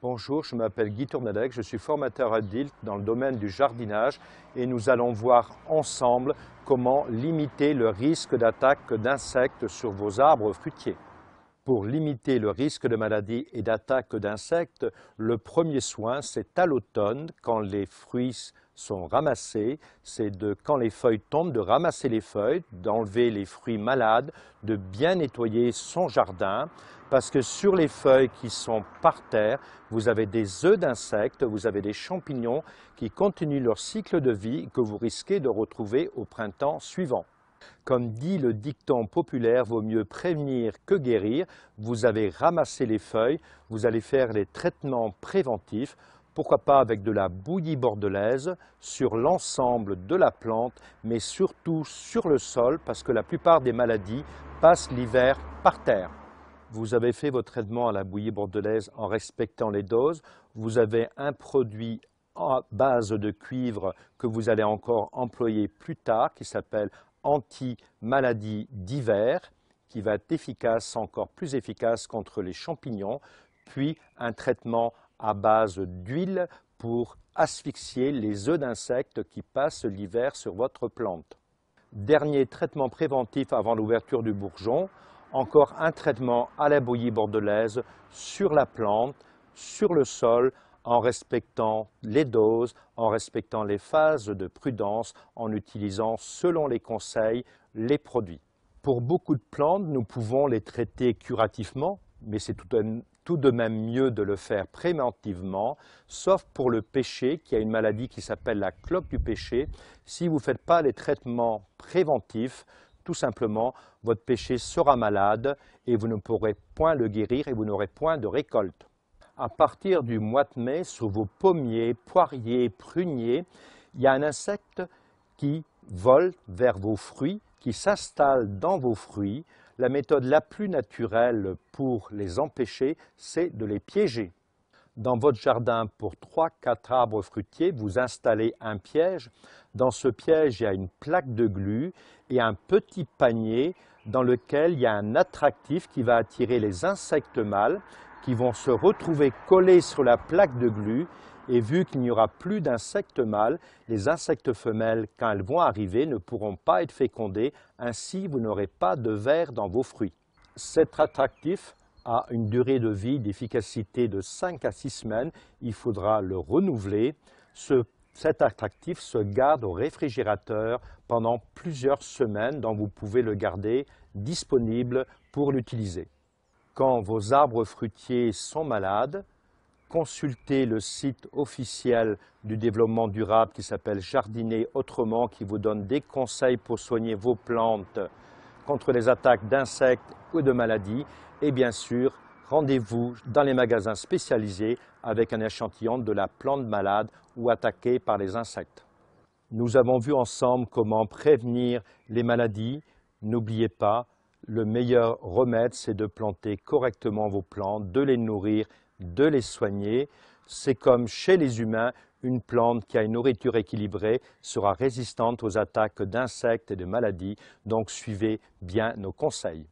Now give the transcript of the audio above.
Bonjour, je m'appelle Guy Tournadec, je suis formateur adulte dans le domaine du jardinage et nous allons voir ensemble comment limiter le risque d'attaque d'insectes sur vos arbres fruitiers. Pour limiter le risque de maladie et d'attaque d'insectes, le premier soin, c'est à l'automne, quand les fruits sont ramassés, c'est de, quand les feuilles tombent, de ramasser les feuilles, d'enlever les fruits malades, de bien nettoyer son jardin, parce que sur les feuilles qui sont par terre, vous avez des œufs d'insectes, vous avez des champignons qui continuent leur cycle de vie que vous risquez de retrouver au printemps suivant. Comme dit le dicton populaire, vaut mieux prévenir que guérir. Vous avez ramassé les feuilles, vous allez faire les traitements préventifs, pourquoi pas avec de la bouillie bordelaise, sur l'ensemble de la plante, mais surtout sur le sol, parce que la plupart des maladies passent l'hiver par terre. Vous avez fait votre traitement à la bouillie bordelaise en respectant les doses. Vous avez un produit à base de cuivre que vous allez encore employer plus tard, qui s'appelle anti maladie d'hiver qui va être efficace, encore plus efficace contre les champignons, puis un traitement à base d'huile pour asphyxier les œufs d'insectes qui passent l'hiver sur votre plante. Dernier traitement préventif avant l'ouverture du bourgeon, encore un traitement à la bouillie bordelaise sur la plante, sur le sol, en respectant les doses, en respectant les phases de prudence, en utilisant, selon les conseils, les produits. Pour beaucoup de plantes, nous pouvons les traiter curativement, mais c'est tout, de même mieux de le faire préventivement, sauf pour le péché, qui a une maladie qui s'appelle la cloque du péché. Si vous ne faites pas les traitements préventifs, tout simplement, votre péché sera malade et vous ne pourrez point le guérir et vous n'aurez point de récolte à partir du mois de mai, sur vos pommiers, poiriers, pruniers, il y a un insecte qui vole vers vos fruits, qui s'installe dans vos fruits. La méthode la plus naturelle pour les empêcher, c'est de les piéger. Dans votre jardin, pour 3-4 arbres fruitiers, vous installez un piège. Dans ce piège, il y a une plaque de glu et un petit panier dans lequel il y a un attractif qui va attirer les insectes mâles qui vont se retrouver collés sur la plaque de glu et vu qu'il n'y aura plus d'insectes mâles, les insectes femelles, quand elles vont arriver, ne pourront pas être fécondées, ainsi vous n'aurez pas de vers dans vos fruits. Cet attractif a une durée de vie d'efficacité de 5 à 6 semaines, il faudra le renouveler. cet attractif se garde au réfrigérateur pendant plusieurs semaines, donc vous pouvez le garder disponible pour l'utiliser. Quand vos arbres fruitiers sont malades, consultez le site officiel du développement durable qui s'appelle Jardiner autrement, qui vous donne des conseils pour soigner vos plantes contre les attaques d'insectes ou de maladies. Et bien sûr, rendez-vous dans les magasins spécialisés avec un échantillon de la plante malade ou attaquée par les insectes. Nous avons vu ensemble comment prévenir les maladies. N'oubliez pas, le meilleur remède, c'est de planter correctement vos plantes, de les nourrir, de les soigner. C'est comme chez les humains, une plante qui a une nourriture équilibrée sera résistante aux attaques d'insectes et de maladies, donc suivez bien nos conseils.